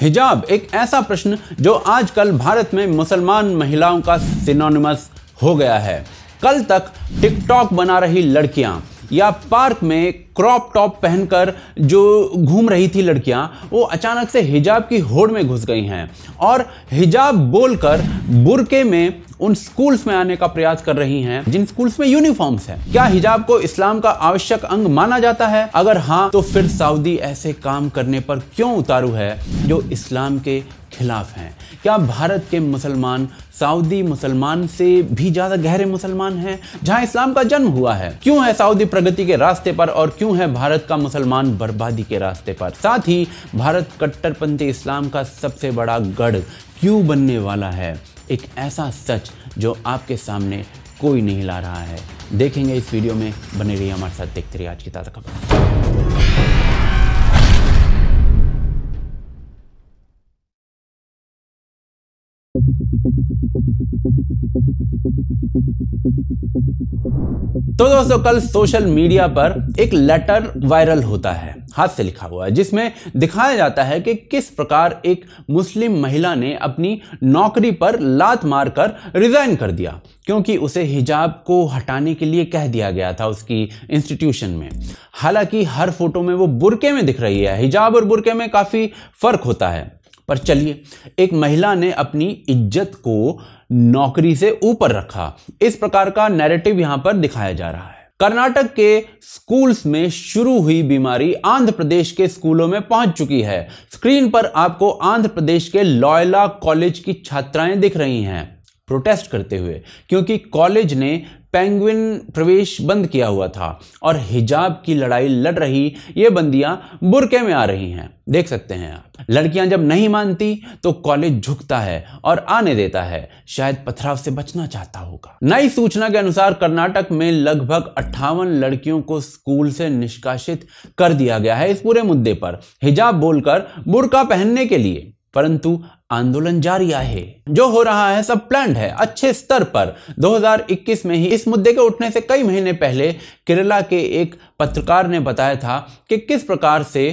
हिजाब एक ऐसा प्रश्न जो आजकल भारत में मुसलमान महिलाओं का सिनोनिमस हो गया है कल तक टिकटॉक बना रही लड़कियां या पार्क में क्रॉप टॉप पहनकर जो घूम रही थी लड़कियां वो अचानक से हिजाब की होड़ में घुस गई हैं और हिजाब बोलकर बुरके में उन स्कूल्स में आने का प्रयास कर रही हैं जिन स्कूल्स में यूनिफॉर्म्स हैं क्या हिजाब को इस्लाम का आवश्यक अंग माना जाता है अगर हाँ तो फिर सऊदी ऐसे काम करने पर क्यों उतारू है जो इस्लाम के खिलाफ हैं क्या भारत के मुसलमान सऊदी मुसलमान से भी ज़्यादा गहरे मुसलमान हैं जहां इस्लाम का जन्म हुआ है क्यों है सऊदी प्रगति के रास्ते पर और क्यों है भारत का मुसलमान बर्बादी के रास्ते पर साथ ही भारत कट्टरपंथी इस्लाम का सबसे बड़ा गढ़ क्यों बनने वाला है एक ऐसा सच जो आपके सामने कोई नहीं ला रहा है देखेंगे इस वीडियो में बने रहिए हमारे साथ देखते रहिए आज की ताज़ा खबर तो दोस्तों कल सोशल मीडिया पर एक लेटर वायरल होता है हाथ से लिखा हुआ है जिसमें दिखाया जाता है कि किस प्रकार एक मुस्लिम महिला ने अपनी नौकरी पर लात मारकर रिजाइन कर दिया क्योंकि उसे हिजाब को हटाने के लिए कह दिया गया था उसकी इंस्टीट्यूशन में हालांकि हर फोटो में वो बुरके में दिख रही है हिजाब और बुरके में काफ़ी फर्क होता है पर चलिए एक महिला ने अपनी इज्जत को नौकरी से ऊपर रखा इस प्रकार का नैरेटिव यहां पर दिखाया जा रहा है कर्नाटक के स्कूल्स में शुरू हुई बीमारी आंध्र प्रदेश के स्कूलों में पहुंच चुकी है स्क्रीन पर आपको आंध्र प्रदेश के लॉयला कॉलेज की छात्राएं दिख रही हैं प्रोटेस्ट करते हुए क्योंकि कॉलेज ने पेंगुइन प्रवेश बंद किया हुआ था और हिजाब की लड़ाई लड़ रही ये बंदियां बुरके में आ रही हैं देख सकते हैं आप लड़कियां जब नहीं मानती तो कॉलेज झुकता है और आने देता है शायद पथराव से बचना चाहता होगा नई सूचना के अनुसार कर्नाटक में लगभग अट्ठावन लड़कियों को स्कूल से निष्कासित कर दिया गया है इस पूरे मुद्दे पर हिजाब बोलकर बुरका पहनने के लिए परंतु आंदोलन जारी है जो हो रहा है सब प्लान है अच्छे स्तर पर 2021 में ही इस मुद्दे के उठने से कई महीने पहले केरला के एक पत्रकार ने बताया था कि किस प्रकार से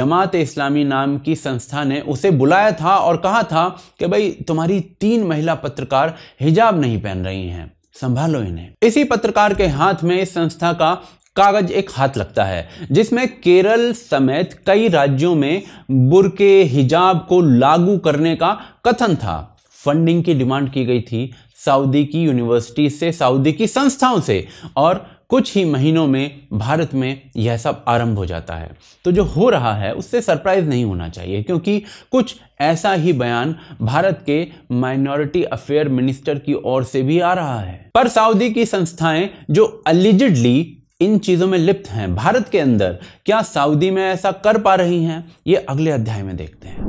जमात इस्लामी नाम की संस्था ने उसे बुलाया था और कहा था कि भाई तुम्हारी तीन महिला पत्रकार हिजाब नहीं पहन रही हैं संभालो इन्हें इसी पत्रकार के हाथ में इस संस्था का कागज एक हाथ लगता है जिसमें केरल समेत कई राज्यों में बुरके हिजाब को लागू करने का कथन था फंडिंग की डिमांड की गई थी सऊदी की यूनिवर्सिटी से सऊदी की संस्थाओं से और कुछ ही महीनों में भारत में यह सब आरंभ हो जाता है तो जो हो रहा है उससे सरप्राइज नहीं होना चाहिए क्योंकि कुछ ऐसा ही बयान भारत के माइनॉरिटी अफेयर मिनिस्टर की ओर से भी आ रहा है पर सऊदी की संस्थाएं जो अलिजिडली इन चीज़ों में लिप्त हैं भारत के अंदर क्या सऊदी में ऐसा कर पा रही हैं ये अगले अध्याय में देखते हैं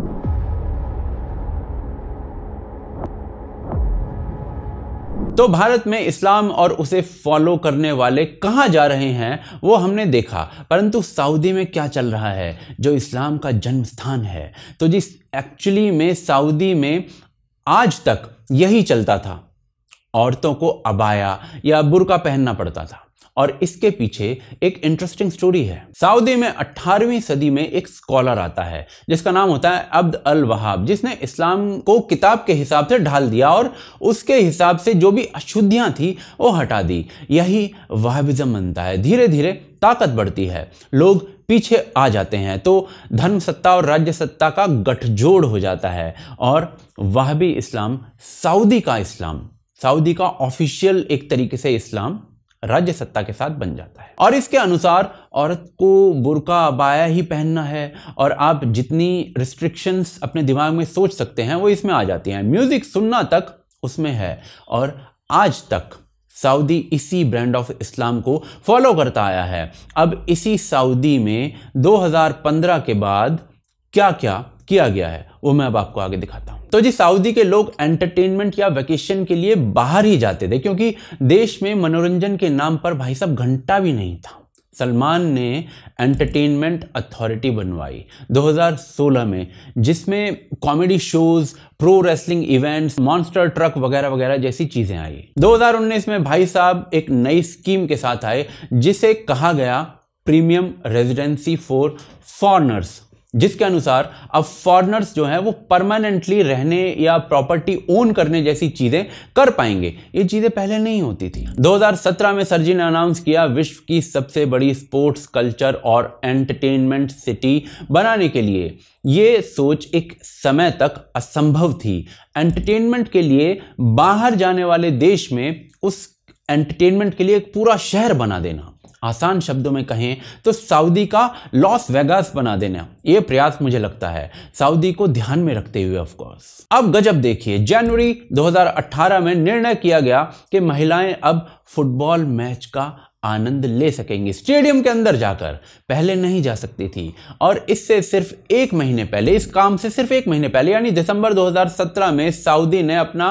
तो भारत में इस्लाम और उसे फॉलो करने वाले कहाँ जा रहे हैं वो हमने देखा परंतु सऊदी में क्या चल रहा है जो इस्लाम का जन्म स्थान है तो जिस एक्चुअली में सऊदी में आज तक यही चलता था औरतों को अबाया या बुरका पहनना पड़ता था और इसके पीछे एक इंटरेस्टिंग स्टोरी है सऊदी में 18वीं सदी में एक स्कॉलर आता है जिसका नाम होता है अब्द अल वहाब जिसने इस्लाम को किताब के हिसाब से ढाल दिया और उसके हिसाब से जो भी अशुद्धियां थी वो हटा दी यही वहाबिज्म बनता है धीरे धीरे ताकत बढ़ती है लोग पीछे आ जाते हैं तो धर्म सत्ता और राज्य सत्ता का गठजोड़ हो जाता है और वह इस्लाम सऊदी का इस्लाम सऊदी का ऑफिशियल एक तरीके से इस्लाम राज्य सत्ता के साथ बन जाता है और इसके अनुसार औरत को बुरका बाया ही पहनना है और आप जितनी रिस्ट्रिक्शंस अपने दिमाग में सोच सकते हैं वो इसमें आ जाती हैं म्यूज़िक सुनना तक उसमें है और आज तक सऊदी इसी ब्रांड ऑफ इस्लाम को फॉलो करता आया है अब इसी सऊदी में 2015 के बाद क्या क्या किया गया है वो मैं अब आपको आगे दिखाता हूँ तो जी सऊदी के लोग एंटरटेनमेंट या वैकेशन के लिए बाहर ही जाते थे क्योंकि देश में मनोरंजन के नाम पर भाई साहब घंटा भी नहीं था सलमान ने एंटरटेनमेंट अथॉरिटी बनवाई 2016 में जिसमें comedy shows pro wrestling events monster truck वगैरह वगैरह जैसी चीज़ें आई 2019 में भाई साहब एक नई स्कीम के साथ आए जिसे कहा गया प्रीमियम रेजिडेंसी फॉर फॉरनर्स जिसके अनुसार अब फॉरनर्स जो हैं वो परमानेंटली रहने या प्रॉपर्टी ओन करने जैसी चीज़ें कर पाएंगे ये चीज़ें पहले नहीं होती थी 2017 में सरजी ने अनाउंस किया विश्व की सबसे बड़ी स्पोर्ट्स कल्चर और एंटरटेनमेंट सिटी बनाने के लिए ये सोच एक समय तक असंभव थी एंटरटेनमेंट के लिए बाहर जाने वाले देश में उस एंटरटेनमेंट के लिए एक पूरा शहर बना देना आसान शब्दों में कहें तो सऊदी का लॉस वेगास बना देना ये प्रयास मुझे लगता है सऊदी को ध्यान में रखते हुए कोर्स अब गजब देखिए जनवरी 2018 में निर्णय किया गया कि महिलाएं अब फुटबॉल मैच का आनंद ले सकेंगे स्टेडियम के अंदर जाकर पहले नहीं जा सकती थी और इससे सिर्फ एक महीने पहले इस काम से सिर्फ एक महीने पहले यानी दिसंबर 2017 में सऊदी ने अपना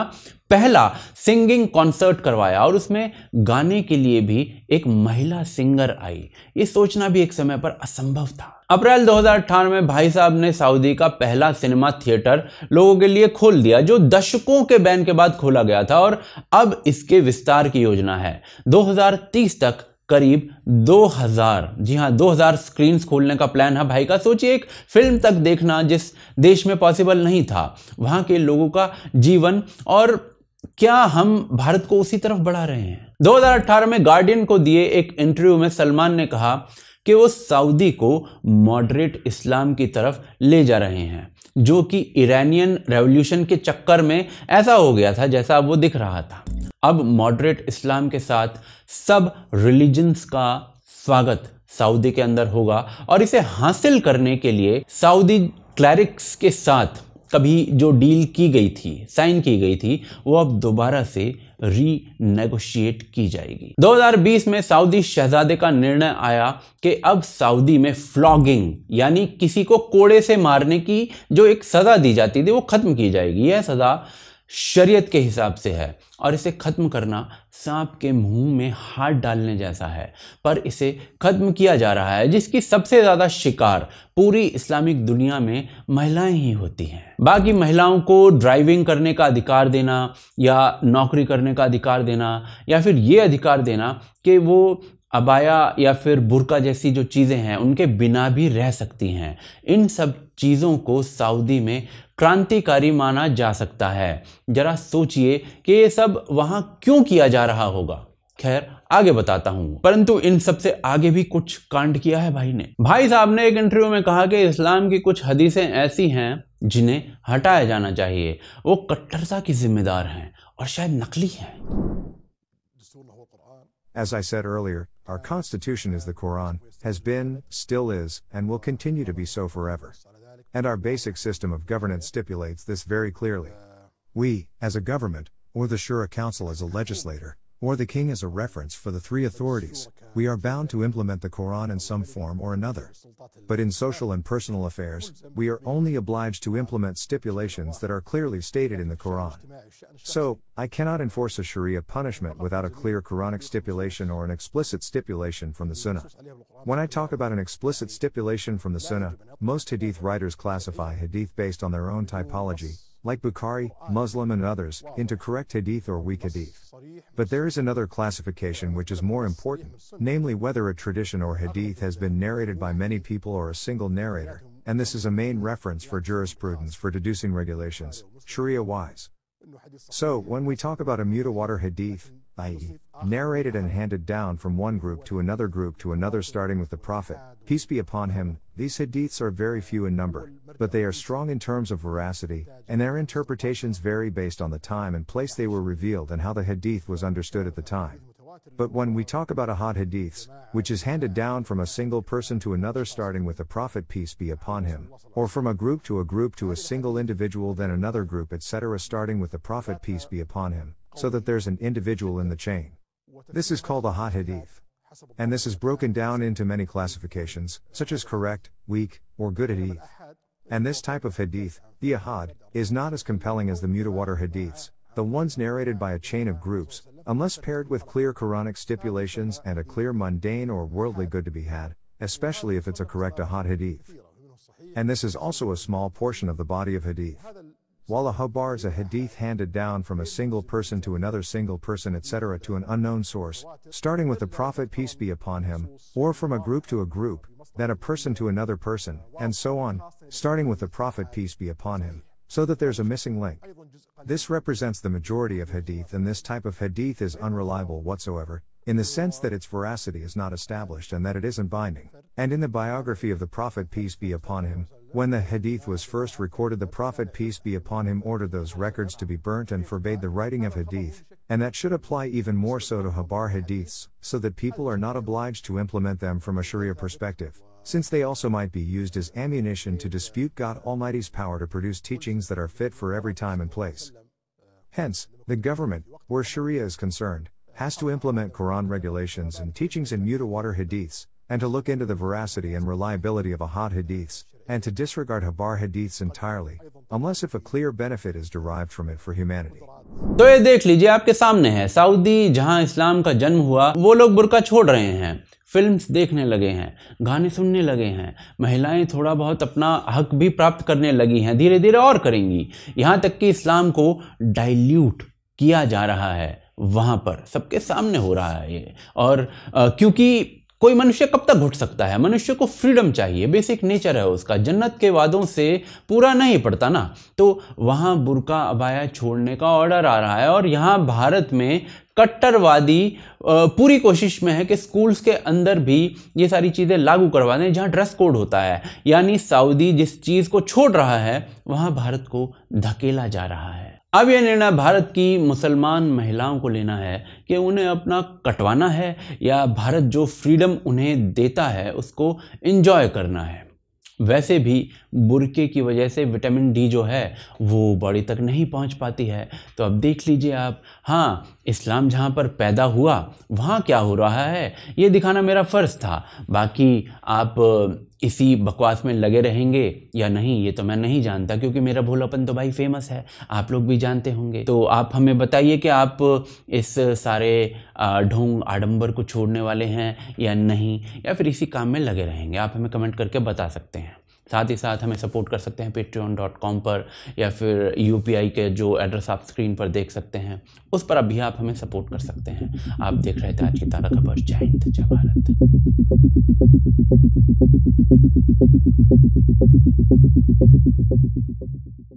पहला सिंगिंग कॉन्सर्ट करवाया और उसमें गाने के लिए भी एक महिला सिंगर आई ये सोचना भी एक समय पर असंभव था अप्रैल दो में भाई साहब ने सऊदी का पहला सिनेमा थिएटर लोगों के लिए खोल दिया जो दशकों के बैन के बाद खोला गया था और अब इसके विस्तार की योजना है 2030 तक करीब 2000 जी हाँ 2000 स्क्रीन्स खोलने का प्लान है भाई का सोचिए एक फिल्म तक देखना जिस देश में पॉसिबल नहीं था वहां के लोगों का जीवन और क्या हम भारत को उसी तरफ बढ़ा रहे हैं 2018 में गार्डियन को दिए एक इंटरव्यू में सलमान ने कहा कि वो सऊदी को मॉडरेट इस्लाम की तरफ ले जा रहे हैं जो कि ईरानियन रेवोल्यूशन के चक्कर में ऐसा हो गया था जैसा अब वो दिख रहा था अब मॉडरेट इस्लाम के साथ सब रिलीजन्स का स्वागत सऊदी के अंदर होगा और इसे हासिल करने के लिए सऊदी क्लैरिक्स के साथ कभी जो डील की गई थी साइन की गई थी वो अब दोबारा से रीनेगोशिएट की जाएगी 2020 में सऊदी शहजादे का निर्णय आया कि अब सऊदी में फ्लॉगिंग यानी किसी को कोड़े से मारने की जो एक सज़ा दी जाती थी वो ख़त्म की जाएगी यह सज़ा शरीयत के हिसाब से है और इसे ख़त्म करना सांप के मुंह में हाथ डालने जैसा है पर इसे ख़त्म किया जा रहा है जिसकी सबसे ज़्यादा शिकार पूरी इस्लामिक दुनिया में महिलाएं ही होती हैं बाकी महिलाओं को ड्राइविंग करने का अधिकार देना या नौकरी करने का अधिकार देना या फिर ये अधिकार देना कि वो अबाया या फिर बुरका जैसी जो चीज़ें हैं उनके बिना भी रह सकती हैं इन सब चीज़ों को सऊदी में क्रांतिकारी माना जा सकता है जरा सोचिए कि ये सब वहाँ क्यों किया जा रहा होगा खैर आगे बताता हूँ परंतु इन सबसे आगे भी कुछ कांड किया है भाई ने भाई साहब ने एक इंटरव्यू में कहा कि इस्लाम की कुछ हदीसें ऐसी हैं जिन्हें हटाया जाना चाहिए वो कट्टरता की जिम्मेदार हैं और शायद नकली हैं As I said earlier, our constitution is the Quran, has been, still is, and will continue to be so forever. and our basic system of governance stipulates this very clearly. We, as a government, or the Shura Council as a legislator, or the king as a reference for the three authorities, we are bound to implement the Quran in some form or another. But in social and personal affairs, we are only obliged to implement stipulations that are clearly stated in the Quran. So, I cannot enforce a Sharia punishment without a clear Quranic stipulation or an explicit stipulation from the Sunnah. When I talk about an explicit stipulation from the Sunnah, most Hadith writers classify Hadith based on their own typology, like Bukhari, Muslim, and others, into correct hadith or weak hadith. But there is another classification which is more important, namely whether a tradition or hadith has been narrated by many people or a single narrator, and this is a main reference for jurisprudence for deducing regulations, Sharia wise. So, when we talk about a mutawatir hadith, i.e., narrated and handed down from one group to another group to another, starting with the Prophet, peace be upon him. These hadiths are very few in number, but they are strong in terms of veracity, and their interpretations vary based on the time and place they were revealed and how the hadith was understood at the time. But when we talk about Ahad Hadiths, which is handed down from a single person to another starting with the Prophet peace be upon him, or from a group to a group to a single individual then another group etc starting with the Prophet peace be upon him, so that there's an individual in the chain. This is called a hot hadith. And this is broken down into many classifications, such as correct, weak, or good hadith. And this type of hadith, the ahad, is not as compelling as the mutawatir hadiths, the ones narrated by a chain of groups, unless paired with clear Quranic stipulations and a clear mundane or worldly good to be had, especially if it's a correct ahad hadith. And this is also a small portion of the body of hadith. Wallah is a hadith handed down from a single person to another single person, etc., to an unknown source, starting with the Prophet, peace be upon him, or from a group to a group, then a person to another person, and so on, starting with the Prophet, peace be upon him, so that there's a missing link. This represents the majority of hadith, and this type of hadith is unreliable whatsoever, in the sense that its veracity is not established and that it isn't binding. And in the biography of the Prophet peace be upon him, when the hadith was first recorded, the Prophet peace be upon him ordered those records to be burnt and forbade the writing of hadith, and that should apply even more so to Habar hadiths, so that people are not obliged to implement them from a Sharia perspective, since they also might be used as ammunition to dispute God Almighty's power to produce teachings that are fit for every time and place. Hence, the government, where Sharia is concerned, has to implement Quran regulations and teachings in mutawatir hadiths, and to look into the veracity and reliability of ahad hadiths, and to disregard habar hadiths entirely, unless if a clear benefit is derived from it for humanity. तो ये देख लीजिए आपके सामने है Saudi जहां इस्लाम का जन्म हुआ वो लोग बुरका छोड़ रहे हैं फिल्म्स देखने लगे हैं गाने सुनने लगे हैं महिलाएं थोड़ा बहुत अपना हक भी प्राप्त करने लगी हैं धीरे धीरे और करेंगी यहाँ तक कि इस्लाम को डाइल्यूट किया जा रहा है वहाँ पर सबके सामने हो रहा है ये और क्योंकि कोई मनुष्य कब तक घुट सकता है मनुष्य को फ्रीडम चाहिए बेसिक नेचर है उसका जन्नत के वादों से पूरा नहीं पड़ता ना तो वहाँ बुरका अबाया छोड़ने का ऑर्डर आ रहा है और यहाँ भारत में कट्टरवादी पूरी कोशिश में है कि स्कूल्स के अंदर भी ये सारी चीज़ें लागू करवा दें जहाँ ड्रेस कोड होता है यानी सऊदी जिस चीज़ को छोड़ रहा है वहाँ भारत को धकेला जा रहा है अब यह निर्णय भारत की मुसलमान महिलाओं को लेना है कि उन्हें अपना कटवाना है या भारत जो फ्रीडम उन्हें देता है उसको इन्जॉय करना है वैसे भी बुरके की वजह से विटामिन डी जो है वो बॉडी तक नहीं पहुंच पाती है तो अब देख लीजिए आप हाँ इस्लाम जहाँ पर पैदा हुआ वहाँ क्या हो रहा है ये दिखाना मेरा फ़र्ज़ था बाकी आप इसी बकवास में लगे रहेंगे या नहीं ये तो मैं नहीं जानता क्योंकि मेरा भोलापन तो भाई फेमस है आप लोग भी जानते होंगे तो आप हमें बताइए कि आप इस सारे ढोंग आडंबर को छोड़ने वाले हैं या नहीं या फिर इसी काम में लगे रहेंगे आप हमें कमेंट करके बता सकते हैं साथ ही साथ हमें सपोर्ट कर सकते हैं पेट्रियन पर या फिर यू के जो एड्रेस आप स्क्रीन पर देख सकते हैं उस पर अभी आप हमें सपोर्ट कर सकते हैं आप देख रहे थे आज की तारा खबर जय हिंद जय भारत